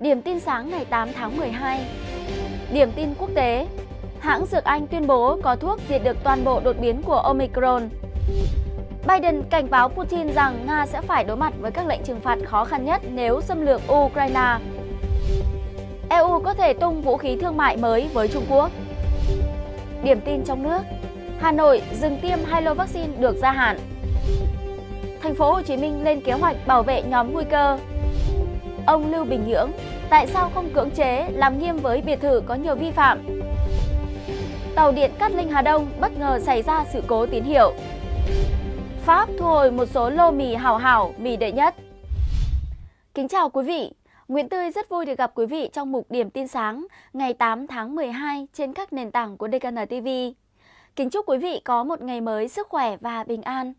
Điểm tin sáng ngày 8 tháng 12 Điểm tin quốc tế Hãng dược Anh tuyên bố có thuốc diệt được toàn bộ đột biến của Omicron Biden cảnh báo Putin rằng Nga sẽ phải đối mặt với các lệnh trừng phạt khó khăn nhất nếu xâm lược Ukraine EU có thể tung vũ khí thương mại mới với Trung Quốc Điểm tin trong nước Hà Nội dừng tiêm hai lô vaccine được gia hạn Thành phố Hồ Chí Minh lên kế hoạch bảo vệ nhóm nguy cơ Ông Lưu Bình Nhưỡng, tại sao không cưỡng chế làm nghiêm với biệt thự có nhiều vi phạm? Tàu điện Cát Linh Hà Đông bất ngờ xảy ra sự cố tín hiệu. Pháp thu hồi một số lô mì hảo hảo, mì đệ nhất. Kính chào quý vị, Nguyễn Tươi rất vui được gặp quý vị trong mục Điểm tin sáng ngày 8 tháng 12 trên các nền tảng của DKN TV. Kính chúc quý vị có một ngày mới sức khỏe và bình an.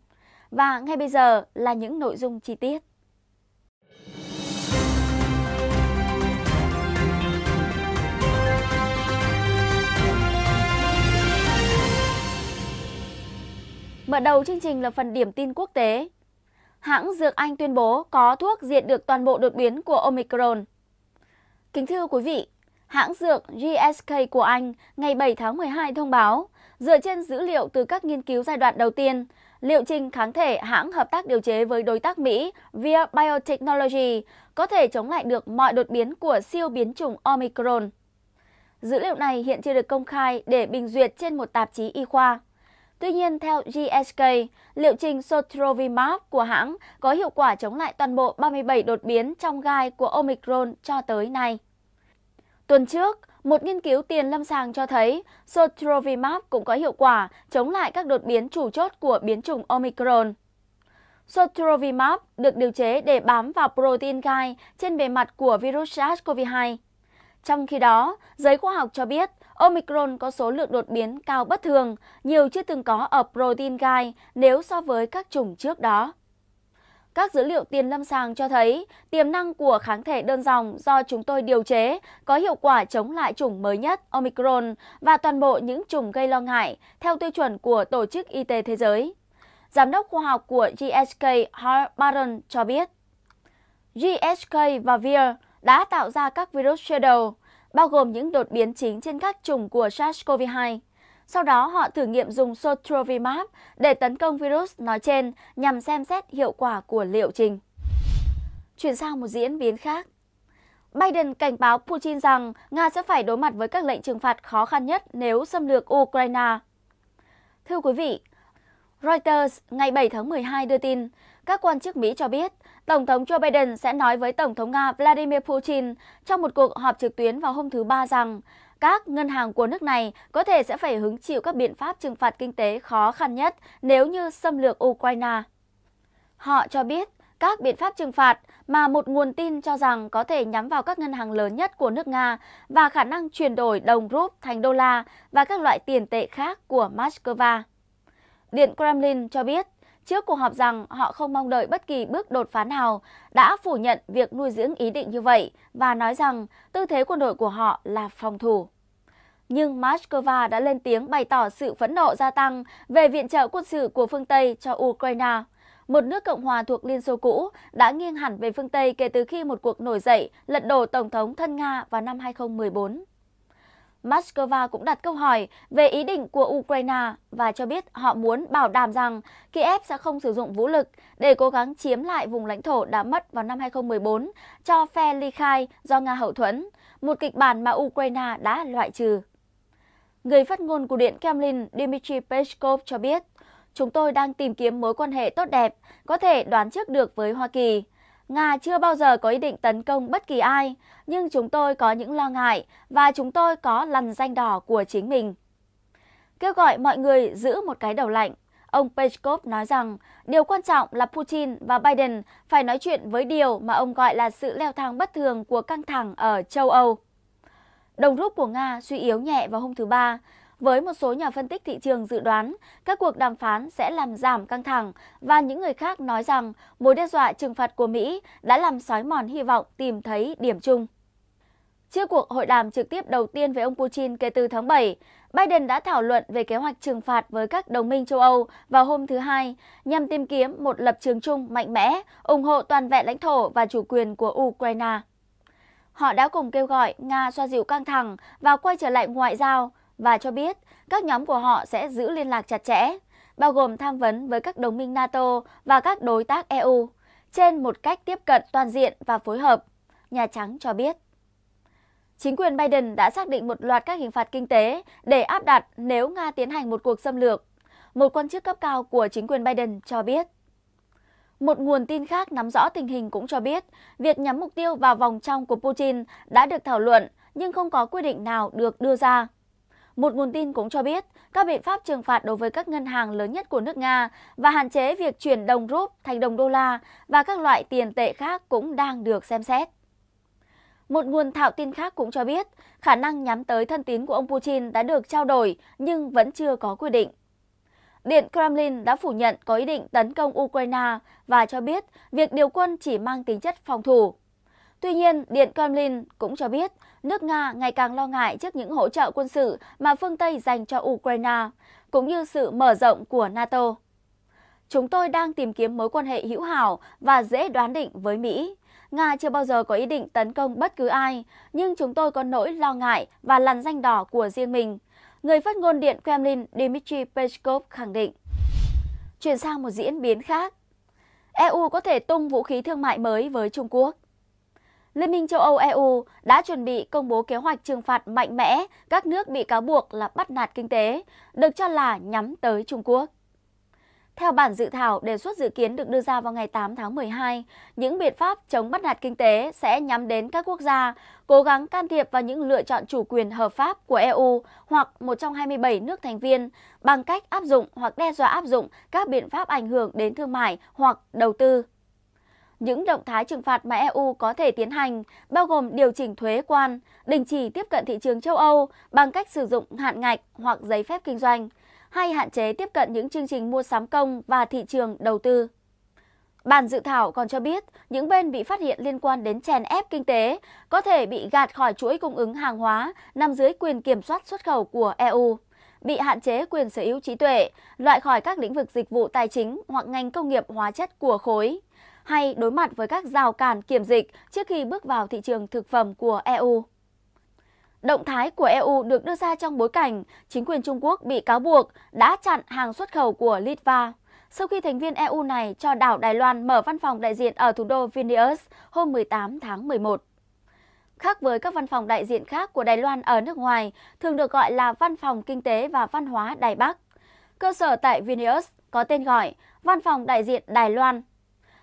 Và ngay bây giờ là những nội dung chi tiết. Mở đầu chương trình là phần điểm tin quốc tế. Hãng Dược Anh tuyên bố có thuốc diệt được toàn bộ đột biến của Omicron. Kính thưa quý vị, hãng dược GSK của Anh ngày 7 tháng 12 thông báo, dựa trên dữ liệu từ các nghiên cứu giai đoạn đầu tiên, liệu trình kháng thể hãng hợp tác điều chế với đối tác Mỹ via Biotechnology có thể chống lại được mọi đột biến của siêu biến chủng Omicron. Dữ liệu này hiện chưa được công khai để bình duyệt trên một tạp chí y khoa. Tuy nhiên, theo GSK, liệu trình Sotrovimab của hãng có hiệu quả chống lại toàn bộ 37 đột biến trong gai của Omicron cho tới nay. Tuần trước, một nghiên cứu tiền lâm sàng cho thấy Sotrovimab cũng có hiệu quả chống lại các đột biến chủ chốt của biến chủng Omicron. Sotrovimab được điều chế để bám vào protein gai trên bề mặt của virus SARS-CoV-2. Trong khi đó, giới khoa học cho biết Omicron có số lượng đột biến cao bất thường, nhiều chưa từng có ở protein gai nếu so với các chủng trước đó. Các dữ liệu tiền lâm sàng cho thấy tiềm năng của kháng thể đơn dòng do chúng tôi điều chế có hiệu quả chống lại chủng mới nhất Omicron và toàn bộ những chủng gây lo ngại theo tiêu chuẩn của Tổ chức Y tế Thế giới. Giám đốc khoa học của GSK Hart Barron cho biết, GSK và Vir đã tạo ra các virus shadow, bao gồm những đột biến chính trên các chủng của SARS-CoV-2. Sau đó họ thử nghiệm dùng sotrovimab để tấn công virus nói trên nhằm xem xét hiệu quả của liệu trình. Chuyển sang một diễn biến khác. Biden cảnh báo Putin rằng Nga sẽ phải đối mặt với các lệnh trừng phạt khó khăn nhất nếu xâm lược Ukraine. Thưa quý vị, Reuters ngày 7 tháng 12 đưa tin, các quan chức Mỹ cho biết Tổng thống Joe Biden sẽ nói với Tổng thống Nga Vladimir Putin trong một cuộc họp trực tuyến vào hôm thứ Ba rằng các ngân hàng của nước này có thể sẽ phải hứng chịu các biện pháp trừng phạt kinh tế khó khăn nhất nếu như xâm lược Ukraine. Họ cho biết các biện pháp trừng phạt mà một nguồn tin cho rằng có thể nhắm vào các ngân hàng lớn nhất của nước Nga và khả năng chuyển đổi đồng rúp thành đô la và các loại tiền tệ khác của Moscow. Điện Kremlin cho biết trước cuộc họp rằng họ không mong đợi bất kỳ bước đột phá nào, đã phủ nhận việc nuôi dưỡng ý định như vậy và nói rằng tư thế quân đội của họ là phòng thủ. Nhưng Moscow đã lên tiếng bày tỏ sự phẫn nộ gia tăng về viện trợ quân sự của phương Tây cho Ukraine. Một nước Cộng hòa thuộc Liên Xô cũ đã nghiêng hẳn về phương Tây kể từ khi một cuộc nổi dậy lật đổ Tổng thống thân Nga vào năm 2014. Moscow cũng đặt câu hỏi về ý định của Ukraine và cho biết họ muốn bảo đảm rằng Kiev sẽ không sử dụng vũ lực để cố gắng chiếm lại vùng lãnh thổ đã mất vào năm 2014 cho phe ly khai do Nga hậu thuẫn, một kịch bản mà Ukraine đã loại trừ. Người phát ngôn của Điện Kremlin Dmitry Peskov cho biết, chúng tôi đang tìm kiếm mối quan hệ tốt đẹp, có thể đoán trước được với Hoa Kỳ. Nga chưa bao giờ có ý định tấn công bất kỳ ai, nhưng chúng tôi có những lo ngại và chúng tôi có lằn danh đỏ của chính mình. Kêu gọi mọi người giữ một cái đầu lạnh, ông Peskov nói rằng điều quan trọng là Putin và Biden phải nói chuyện với điều mà ông gọi là sự leo thang bất thường của căng thẳng ở châu Âu. Đồng rút của Nga suy yếu nhẹ vào hôm thứ Ba, với một số nhà phân tích thị trường dự đoán, các cuộc đàm phán sẽ làm giảm căng thẳng và những người khác nói rằng mối đe dọa trừng phạt của Mỹ đã làm sói mòn hy vọng tìm thấy điểm chung. Trước cuộc hội đàm trực tiếp đầu tiên với ông Putin kể từ tháng 7, Biden đã thảo luận về kế hoạch trừng phạt với các đồng minh châu Âu vào hôm thứ Hai nhằm tìm kiếm một lập trường chung mạnh mẽ, ủng hộ toàn vẹn lãnh thổ và chủ quyền của Ukraine. Họ đã cùng kêu gọi Nga xoa dịu căng thẳng và quay trở lại ngoại giao, và cho biết các nhóm của họ sẽ giữ liên lạc chặt chẽ, bao gồm tham vấn với các đồng minh NATO và các đối tác EU trên một cách tiếp cận toàn diện và phối hợp, Nhà Trắng cho biết. Chính quyền Biden đã xác định một loạt các hình phạt kinh tế để áp đặt nếu Nga tiến hành một cuộc xâm lược, một quan chức cấp cao của chính quyền Biden cho biết. Một nguồn tin khác nắm rõ tình hình cũng cho biết, việc nhắm mục tiêu vào vòng trong của Putin đã được thảo luận nhưng không có quy định nào được đưa ra. Một nguồn tin cũng cho biết các biện pháp trừng phạt đối với các ngân hàng lớn nhất của nước Nga và hạn chế việc chuyển đồng rúp thành đồng đô la và các loại tiền tệ khác cũng đang được xem xét. Một nguồn thạo tin khác cũng cho biết khả năng nhắm tới thân tín của ông Putin đã được trao đổi nhưng vẫn chưa có quy định. Điện Kremlin đã phủ nhận có ý định tấn công Ukraine và cho biết việc điều quân chỉ mang tính chất phòng thủ. Tuy nhiên, Điện Kremlin cũng cho biết nước Nga ngày càng lo ngại trước những hỗ trợ quân sự mà phương Tây dành cho Ukraine, cũng như sự mở rộng của NATO. Chúng tôi đang tìm kiếm mối quan hệ hữu hảo và dễ đoán định với Mỹ. Nga chưa bao giờ có ý định tấn công bất cứ ai, nhưng chúng tôi có nỗi lo ngại và lằn danh đỏ của riêng mình. Người phát ngôn Điện Kremlin Dmitry Peskov khẳng định. Chuyển sang một diễn biến khác. EU có thể tung vũ khí thương mại mới với Trung Quốc. Liên minh châu Âu EU đã chuẩn bị công bố kế hoạch trừng phạt mạnh mẽ các nước bị cáo buộc là bắt nạt kinh tế, được cho là nhắm tới Trung Quốc. Theo bản dự thảo, đề xuất dự kiến được đưa ra vào ngày 8 tháng 12, những biện pháp chống bắt nạt kinh tế sẽ nhắm đến các quốc gia cố gắng can thiệp vào những lựa chọn chủ quyền hợp pháp của EU hoặc một trong 27 nước thành viên bằng cách áp dụng hoặc đe dọa áp dụng các biện pháp ảnh hưởng đến thương mại hoặc đầu tư những động thái trừng phạt mà EU có thể tiến hành, bao gồm điều chỉnh thuế quan, đình chỉ tiếp cận thị trường châu Âu bằng cách sử dụng hạn ngạch hoặc giấy phép kinh doanh, hay hạn chế tiếp cận những chương trình mua sắm công và thị trường đầu tư. Bản dự thảo còn cho biết những bên bị phát hiện liên quan đến chèn ép kinh tế có thể bị gạt khỏi chuỗi cung ứng hàng hóa nằm dưới quyền kiểm soát xuất khẩu của EU, bị hạn chế quyền sở hữu trí tuệ, loại khỏi các lĩnh vực dịch vụ tài chính hoặc ngành công nghiệp hóa chất của khối hay đối mặt với các rào cản kiểm dịch trước khi bước vào thị trường thực phẩm của EU. Động thái của EU được đưa ra trong bối cảnh chính quyền Trung Quốc bị cáo buộc đã chặn hàng xuất khẩu của Litva sau khi thành viên EU này cho đảo Đài Loan mở văn phòng đại diện ở thủ đô Vilnius hôm 18 tháng 11. Khác với các văn phòng đại diện khác của Đài Loan ở nước ngoài, thường được gọi là Văn phòng Kinh tế và Văn hóa Đài Bắc. Cơ sở tại Vilnius có tên gọi Văn phòng đại diện Đài Loan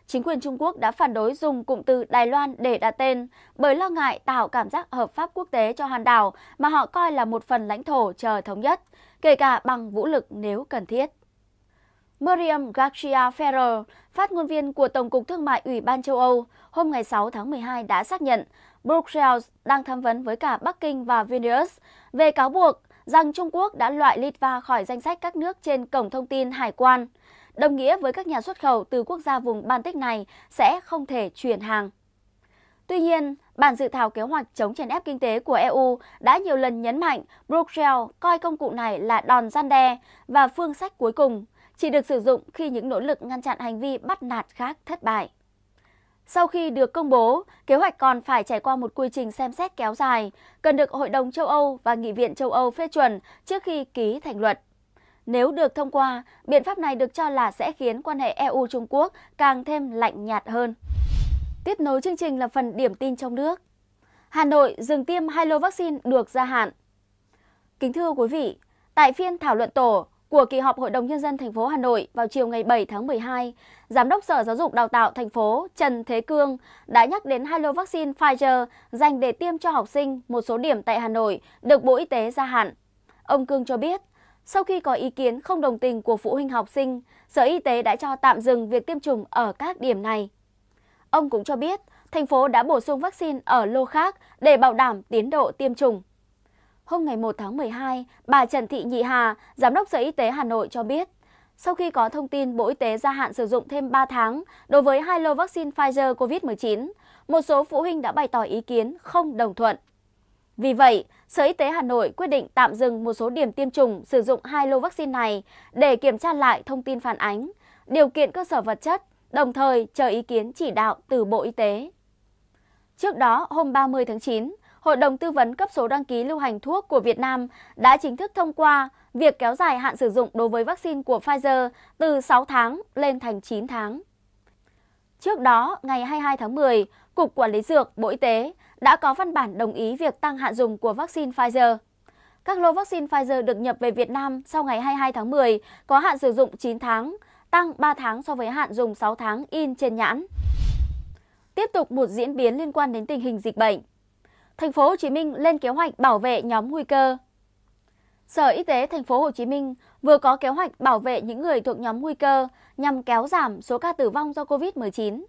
chính quyền Trung Quốc đã phản đối dùng cụm từ Đài Loan để đặt tên bởi lo ngại tạo cảm giác hợp pháp quốc tế cho hòn đảo mà họ coi là một phần lãnh thổ chờ thống nhất, kể cả bằng vũ lực nếu cần thiết. Miriam Garcia Ferrer, phát ngôn viên của Tổng cục Thương mại Ủy ban châu Âu, hôm ngày 6 tháng 12 đã xác nhận Brussels đang tham vấn với cả Bắc Kinh và Vilnius về cáo buộc rằng Trung Quốc đã loại Litva khỏi danh sách các nước trên cổng thông tin hải quan – đồng nghĩa với các nhà xuất khẩu từ quốc gia vùng Baltic này sẽ không thể chuyển hàng. Tuy nhiên, bản dự thảo kế hoạch chống chèn ép kinh tế của EU đã nhiều lần nhấn mạnh Bruxelles coi công cụ này là đòn gian đe và phương sách cuối cùng chỉ được sử dụng khi những nỗ lực ngăn chặn hành vi bắt nạt khác thất bại. Sau khi được công bố, kế hoạch còn phải trải qua một quy trình xem xét kéo dài, cần được Hội đồng châu Âu và Nghị viện châu Âu phê chuẩn trước khi ký thành luật. Nếu được thông qua, biện pháp này được cho là sẽ khiến quan hệ EU-Trung Quốc càng thêm lạnh nhạt hơn. Tiếp nối chương trình là phần điểm tin trong nước. Hà Nội dừng tiêm hai lô vaccine được gia hạn. Kính thưa quý vị, tại phiên thảo luận tổ của kỳ họp Hội đồng Nhân dân thành phố Hà Nội vào chiều ngày 7 tháng 12, Giám đốc Sở Giáo dục Đào tạo thành phố Trần Thế Cương đã nhắc đến hai lô vaccine Pfizer dành để tiêm cho học sinh một số điểm tại Hà Nội được Bộ Y tế gia hạn. Ông Cương cho biết, sau khi có ý kiến không đồng tình của phụ huynh học sinh, Sở Y tế đã cho tạm dừng việc tiêm chủng ở các điểm này. Ông cũng cho biết, thành phố đã bổ sung vaccine ở lô khác để bảo đảm tiến độ tiêm chủng. Hôm ngày 1 tháng 12, bà Trần Thị Nhị Hà, Giám đốc Sở Y tế Hà Nội cho biết, sau khi có thông tin Bộ Y tế gia hạn sử dụng thêm 3 tháng đối với hai lô vaccine Pfizer COVID-19, một số phụ huynh đã bày tỏ ý kiến không đồng thuận. Vì vậy, Sở Y tế Hà Nội quyết định tạm dừng một số điểm tiêm chủng sử dụng hai lô vaccine này để kiểm tra lại thông tin phản ánh, điều kiện cơ sở vật chất, đồng thời chờ ý kiến chỉ đạo từ Bộ Y tế. Trước đó, hôm 30 tháng 9, Hội đồng tư vấn cấp số đăng ký lưu hành thuốc của Việt Nam đã chính thức thông qua việc kéo dài hạn sử dụng đối với vaccine của Pfizer từ 6 tháng lên thành 9 tháng. Trước đó, ngày 22 tháng 10, Cục Quản lý Dược, Bộ Y tế đã có văn bản đồng ý việc tăng hạn dùng của vaccine Pfizer. Các lô vaccine Pfizer được nhập về Việt Nam sau ngày 22 tháng 10 có hạn sử dụng 9 tháng, tăng 3 tháng so với hạn dùng 6 tháng in trên nhãn. Tiếp tục một diễn biến liên quan đến tình hình dịch bệnh. Thành phố Hồ Chí Minh lên kế hoạch bảo vệ nhóm nguy cơ. Sở Y tế Thành phố Hồ Chí Minh vừa có kế hoạch bảo vệ những người thuộc nhóm nguy cơ nhằm kéo giảm số ca tử vong do COVID-19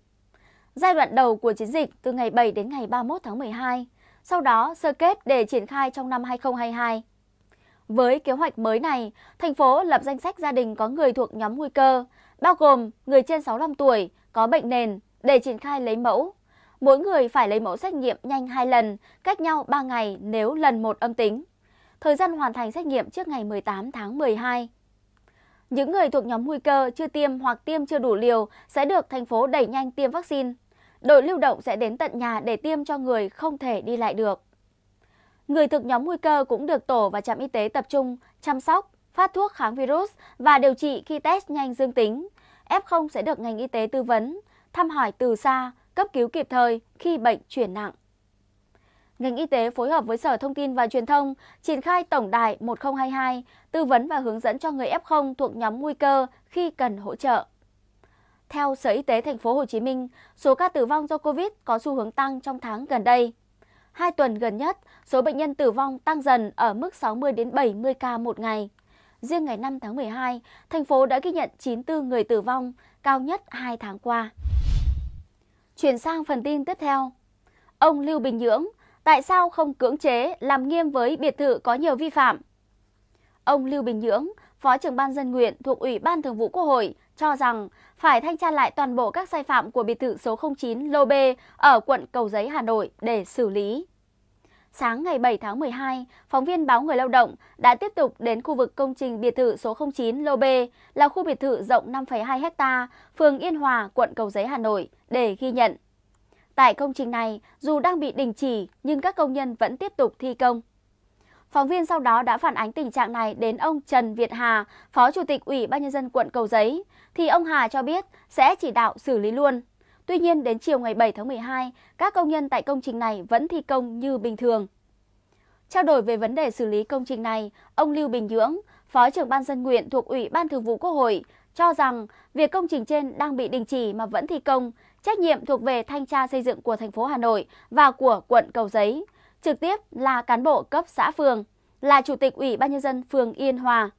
giai đoạn đầu của chiến dịch từ ngày 7 đến ngày 31 tháng 12, sau đó sơ kết để triển khai trong năm 2022. Với kế hoạch mới này, thành phố lập danh sách gia đình có người thuộc nhóm nguy cơ, bao gồm người trên 65 tuổi, có bệnh nền để triển khai lấy mẫu. Mỗi người phải lấy mẫu xét nghiệm nhanh 2 lần, cách nhau 3 ngày nếu lần một âm tính. Thời gian hoàn thành xét nghiệm trước ngày 18 tháng 12. Những người thuộc nhóm nguy cơ chưa tiêm hoặc tiêm chưa đủ liều sẽ được thành phố đẩy nhanh tiêm vaccine đội lưu động sẽ đến tận nhà để tiêm cho người không thể đi lại được. Người thuộc nhóm nguy cơ cũng được tổ và trạm y tế tập trung chăm sóc, phát thuốc kháng virus và điều trị khi test nhanh dương tính. F0 sẽ được ngành y tế tư vấn, thăm hỏi từ xa, cấp cứu kịp thời khi bệnh chuyển nặng. Ngành y tế phối hợp với Sở Thông tin và Truyền thông triển khai tổng đài 1022, tư vấn và hướng dẫn cho người F0 thuộc nhóm nguy cơ khi cần hỗ trợ. Theo Sở Y tế thành phố Hồ Chí Minh, số ca tử vong do Covid có xu hướng tăng trong tháng gần đây. Hai tuần gần nhất, số bệnh nhân tử vong tăng dần ở mức 60 đến 70 ca một ngày. Riêng ngày 5 tháng 12, thành phố đã ghi nhận 94 người tử vong, cao nhất 2 tháng qua. Chuyển sang phần tin tiếp theo. Ông Lưu Bình Nhưỡng, tại sao không cưỡng chế làm nghiêm với biệt thự có nhiều vi phạm? Ông Lưu Bình Nhưỡng, Phó trưởng ban dân nguyện thuộc Ủy ban Thường vụ Quốc hội cho rằng phải thanh tra lại toàn bộ các sai phạm của biệt thự số 09 Lô B ở quận Cầu Giấy, Hà Nội để xử lý. Sáng ngày 7 tháng 12, phóng viên báo Người Lao động đã tiếp tục đến khu vực công trình biệt thự số 09 Lô B là khu biệt thự rộng 5,2 ha, phường Yên Hòa, quận Cầu Giấy, Hà Nội để ghi nhận. Tại công trình này, dù đang bị đình chỉ nhưng các công nhân vẫn tiếp tục thi công. Phóng viên sau đó đã phản ánh tình trạng này đến ông Trần Việt Hà, Phó Chủ tịch Ủy ban Nhân dân quận Cầu Giấy, thì ông Hà cho biết sẽ chỉ đạo xử lý luôn. Tuy nhiên, đến chiều ngày 7 tháng 12, các công nhân tại công trình này vẫn thi công như bình thường. Trao đổi về vấn đề xử lý công trình này, ông Lưu Bình Dưỡng, Phó trưởng Ban dân nguyện thuộc Ủy ban Thường vụ Quốc hội, cho rằng việc công trình trên đang bị đình chỉ mà vẫn thi công, trách nhiệm thuộc về thanh tra xây dựng của thành phố Hà Nội và của quận Cầu Giấy trực tiếp là cán bộ cấp xã phường, là chủ tịch Ủy ban nhân dân phường Yên Hòa.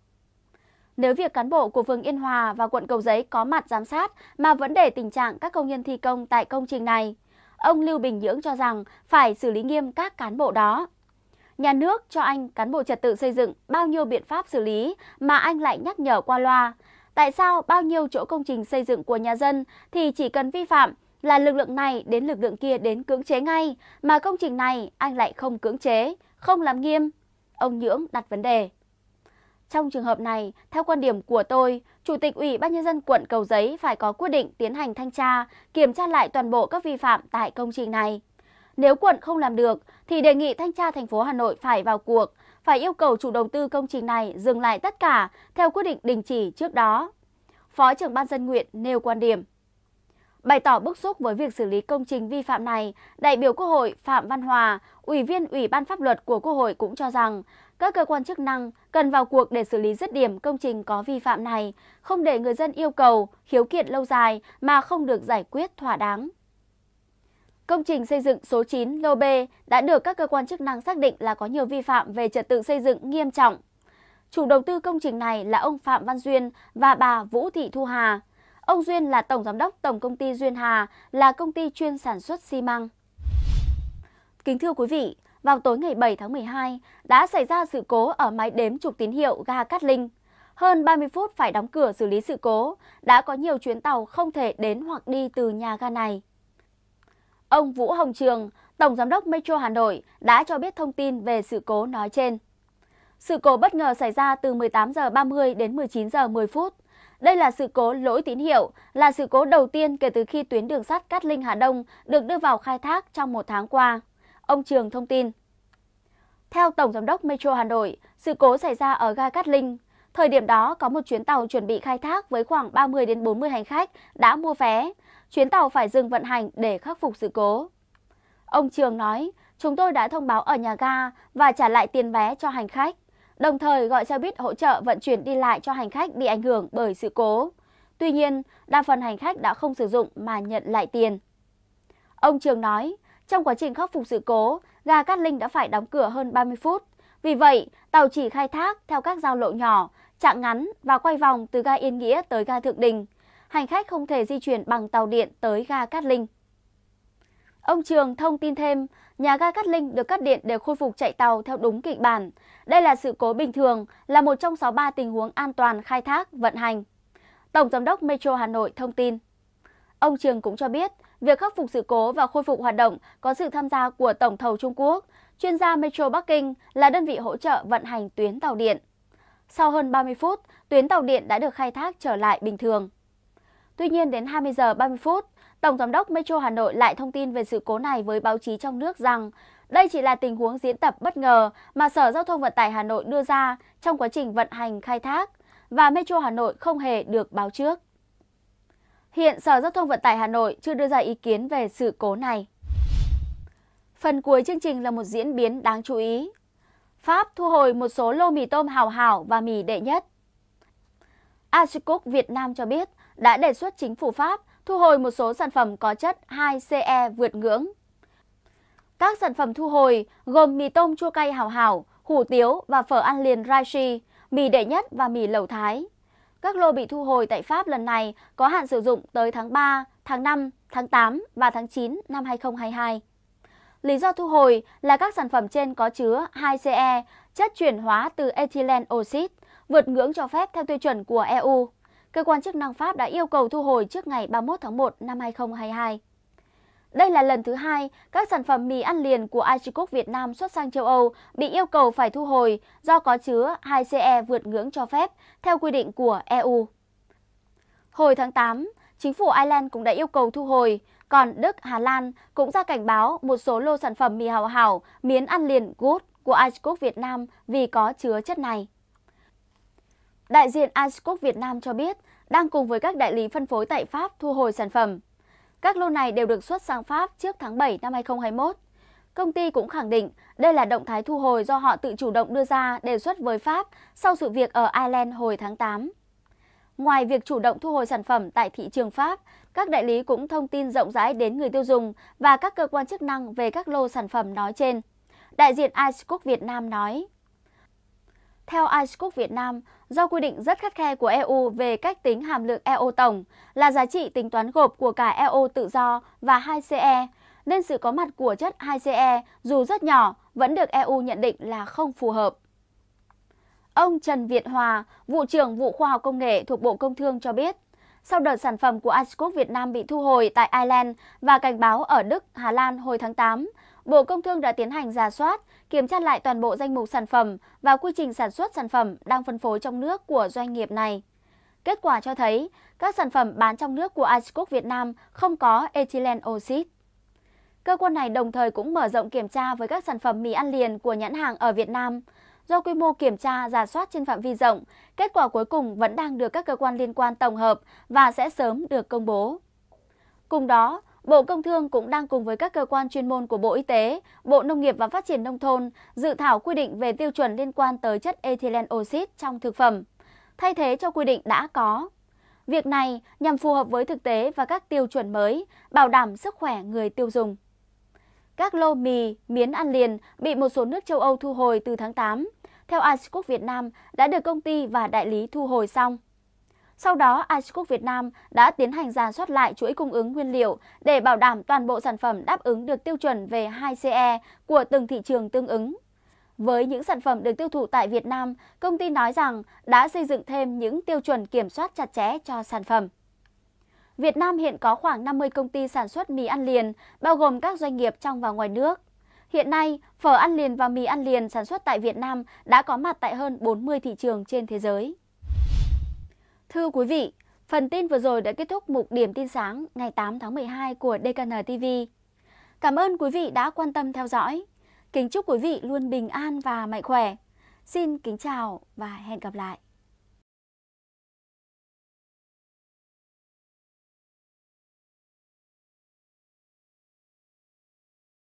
Nếu việc cán bộ của phường Yên Hòa và quận Cầu Giấy có mặt giám sát mà vẫn để tình trạng các công nhân thi công tại công trình này, ông Lưu Bình dưỡng cho rằng phải xử lý nghiêm các cán bộ đó. Nhà nước cho anh cán bộ trật tự xây dựng bao nhiêu biện pháp xử lý mà anh lại nhắc nhở qua loa. Tại sao bao nhiêu chỗ công trình xây dựng của nhà dân thì chỉ cần vi phạm là lực lượng này đến lực lượng kia đến cưỡng chế ngay, mà công trình này anh lại không cưỡng chế, không làm nghiêm. Ông Nhưỡng đặt vấn đề. Trong trường hợp này, theo quan điểm của tôi, Chủ tịch Ủy ban Nhân dân quận Cầu Giấy phải có quyết định tiến hành thanh tra, kiểm tra lại toàn bộ các vi phạm tại công trình này. Nếu quận không làm được, thì đề nghị thanh tra thành phố Hà Nội phải vào cuộc, phải yêu cầu chủ đầu tư công trình này dừng lại tất cả theo quyết định đình chỉ trước đó. Phó trưởng ban dân nguyện nêu quan điểm. Bày tỏ bức xúc với việc xử lý công trình vi phạm này, đại biểu Quốc hội Phạm Văn Hòa, Ủy viên Ủy ban Pháp luật của Quốc hội cũng cho rằng các cơ quan chức năng cần vào cuộc để xử lý dứt điểm công trình có vi phạm này, không để người dân yêu cầu, khiếu kiện lâu dài mà không được giải quyết thỏa đáng. Công trình xây dựng số 9 lô B đã được các cơ quan chức năng xác định là có nhiều vi phạm về trật tự xây dựng nghiêm trọng. Chủ đầu tư công trình này là ông Phạm Văn Duyên và bà Vũ Thị Thu Hà. Ông Duyên là tổng giám đốc Tổng công ty Duyên Hà, là công ty chuyên sản xuất xi măng. Kính thưa quý vị, vào tối ngày 7 tháng 12 đã xảy ra sự cố ở máy đếm trục tín hiệu ga Cát Linh. Hơn 30 phút phải đóng cửa xử lý sự cố, đã có nhiều chuyến tàu không thể đến hoặc đi từ nhà ga này. Ông Vũ Hồng Trường, Tổng Giám đốc Metro Hà Nội đã cho biết thông tin về sự cố nói trên. Sự cố bất ngờ xảy ra từ 18 giờ 30 đến 19 giờ 10 phút. Đây là sự cố lỗi tín hiệu, là sự cố đầu tiên kể từ khi tuyến đường sắt Cát Linh Hà Đông được đưa vào khai thác trong một tháng qua. Ông Trường thông tin. Theo Tổng Giám đốc Metro Hà Nội, sự cố xảy ra ở ga Cát Linh. Thời điểm đó có một chuyến tàu chuẩn bị khai thác với khoảng 30 đến 40 hành khách đã mua vé. Chuyến tàu phải dừng vận hành để khắc phục sự cố. Ông Trường nói, chúng tôi đã thông báo ở nhà ga và trả lại tiền vé cho hành khách đồng thời gọi xe buýt hỗ trợ vận chuyển đi lại cho hành khách bị ảnh hưởng bởi sự cố. Tuy nhiên, đa phần hành khách đã không sử dụng mà nhận lại tiền. Ông Trường nói, trong quá trình khắc phục sự cố, ga Cát Linh đã phải đóng cửa hơn 30 phút. Vì vậy, tàu chỉ khai thác theo các giao lộ nhỏ, chặng ngắn và quay vòng từ ga Yên Nghĩa tới ga Thượng Đình. Hành khách không thể di chuyển bằng tàu điện tới ga Cát Linh. Ông Trường thông tin thêm, nhà ga Cát Linh được cắt điện để khôi phục chạy tàu theo đúng kịch bản. Đây là sự cố bình thường, là một trong 63 tình huống an toàn khai thác, vận hành. Tổng Giám đốc Metro Hà Nội thông tin. Ông Trường cũng cho biết, việc khắc phục sự cố và khôi phục hoạt động có sự tham gia của Tổng thầu Trung Quốc, chuyên gia Metro Bắc Kinh là đơn vị hỗ trợ vận hành tuyến tàu điện. Sau hơn 30 phút, tuyến tàu điện đã được khai thác trở lại bình thường. Tuy nhiên đến 20 giờ 30 phút, Tổng Giám đốc Metro Hà Nội lại thông tin về sự cố này với báo chí trong nước rằng đây chỉ là tình huống diễn tập bất ngờ mà Sở Giao thông Vận tải Hà Nội đưa ra trong quá trình vận hành khai thác và Metro Hà Nội không hề được báo trước. Hiện Sở Giao thông Vận tải Hà Nội chưa đưa ra ý kiến về sự cố này. Phần cuối chương trình là một diễn biến đáng chú ý. Pháp thu hồi một số lô mì tôm hào hảo và mì đệ nhất. Asicook Việt Nam cho biết đã đề xuất chính phủ Pháp thu hồi một số sản phẩm có chất 2CE vượt ngưỡng. Các sản phẩm thu hồi gồm mì tôm chua cay hào hảo, hủ tiếu và phở ăn liền Raishi, mì đệ nhất và mì lẩu Thái. Các lô bị thu hồi tại Pháp lần này có hạn sử dụng tới tháng 3, tháng 5, tháng 8 và tháng 9 năm 2022. Lý do thu hồi là các sản phẩm trên có chứa 2CE, chất chuyển hóa từ ethylene oxide, vượt ngưỡng cho phép theo tiêu chuẩn của EU cơ quan chức năng Pháp đã yêu cầu thu hồi trước ngày 31 tháng 1 năm 2022. Đây là lần thứ hai các sản phẩm mì ăn liền của Ichicook Việt Nam xuất sang châu Âu bị yêu cầu phải thu hồi do có chứa 2CE vượt ngưỡng cho phép theo quy định của EU. Hồi tháng 8, chính phủ Ireland cũng đã yêu cầu thu hồi, còn Đức, Hà Lan cũng ra cảnh báo một số lô sản phẩm mì hào hảo, miến ăn liền good của Ichicook Việt Nam vì có chứa chất này. Đại diện Icecook Việt Nam cho biết đang cùng với các đại lý phân phối tại Pháp thu hồi sản phẩm. Các lô này đều được xuất sang Pháp trước tháng 7 năm 2021. Công ty cũng khẳng định đây là động thái thu hồi do họ tự chủ động đưa ra đề xuất với Pháp sau sự việc ở Ireland hồi tháng 8. Ngoài việc chủ động thu hồi sản phẩm tại thị trường Pháp, các đại lý cũng thông tin rộng rãi đến người tiêu dùng và các cơ quan chức năng về các lô sản phẩm nói trên. Đại diện Icecook Việt Nam nói. Theo Icecook Việt Nam, do quy định rất khắt khe của EU về cách tính hàm lượng EO tổng là giá trị tính toán gộp của cả EO tự do và 2CE, nên sự có mặt của chất 2CE dù rất nhỏ vẫn được EU nhận định là không phù hợp. Ông Trần Việt Hòa, vụ trưởng vụ khoa học công nghệ thuộc Bộ Công Thương cho biết, sau đợt sản phẩm của Ascot Việt Nam bị thu hồi tại Ireland và cảnh báo ở Đức, Hà Lan hồi tháng 8, Bộ Công Thương đã tiến hành giả soát, kiểm tra lại toàn bộ danh mục sản phẩm và quy trình sản xuất sản phẩm đang phân phối trong nước của doanh nghiệp này. Kết quả cho thấy, các sản phẩm bán trong nước của Icecook Việt Nam không có ethylene oxide. Cơ quan này đồng thời cũng mở rộng kiểm tra với các sản phẩm mì ăn liền của nhãn hàng ở Việt Nam. Do quy mô kiểm tra, giả soát trên phạm vi rộng, kết quả cuối cùng vẫn đang được các cơ quan liên quan tổng hợp và sẽ sớm được công bố. Cùng đó, Bộ Công Thương cũng đang cùng với các cơ quan chuyên môn của Bộ Y tế, Bộ Nông nghiệp và Phát triển Nông thôn dự thảo quy định về tiêu chuẩn liên quan tới chất ethylene oxide trong thực phẩm, thay thế cho quy định đã có. Việc này nhằm phù hợp với thực tế và các tiêu chuẩn mới, bảo đảm sức khỏe người tiêu dùng. Các lô mì, miến ăn liền bị một số nước châu Âu thu hồi từ tháng 8. Theo Ice Cook Việt Nam, đã được công ty và đại lý thu hồi xong. Sau đó, Ice Việt Nam đã tiến hành giả soát lại chuỗi cung ứng nguyên liệu để bảo đảm toàn bộ sản phẩm đáp ứng được tiêu chuẩn về 2CE của từng thị trường tương ứng. Với những sản phẩm được tiêu thụ tại Việt Nam, công ty nói rằng đã xây dựng thêm những tiêu chuẩn kiểm soát chặt chẽ cho sản phẩm. Việt Nam hiện có khoảng 50 công ty sản xuất mì ăn liền, bao gồm các doanh nghiệp trong và ngoài nước. Hiện nay, phở ăn liền và mì ăn liền sản xuất tại Việt Nam đã có mặt tại hơn 40 thị trường trên thế giới. Thưa quý vị, phần tin vừa rồi đã kết thúc mục điểm tin sáng ngày 8 tháng 12 của DKN TV. Cảm ơn quý vị đã quan tâm theo dõi. Kính chúc quý vị luôn bình an và mạnh khỏe. Xin kính chào và hẹn gặp lại.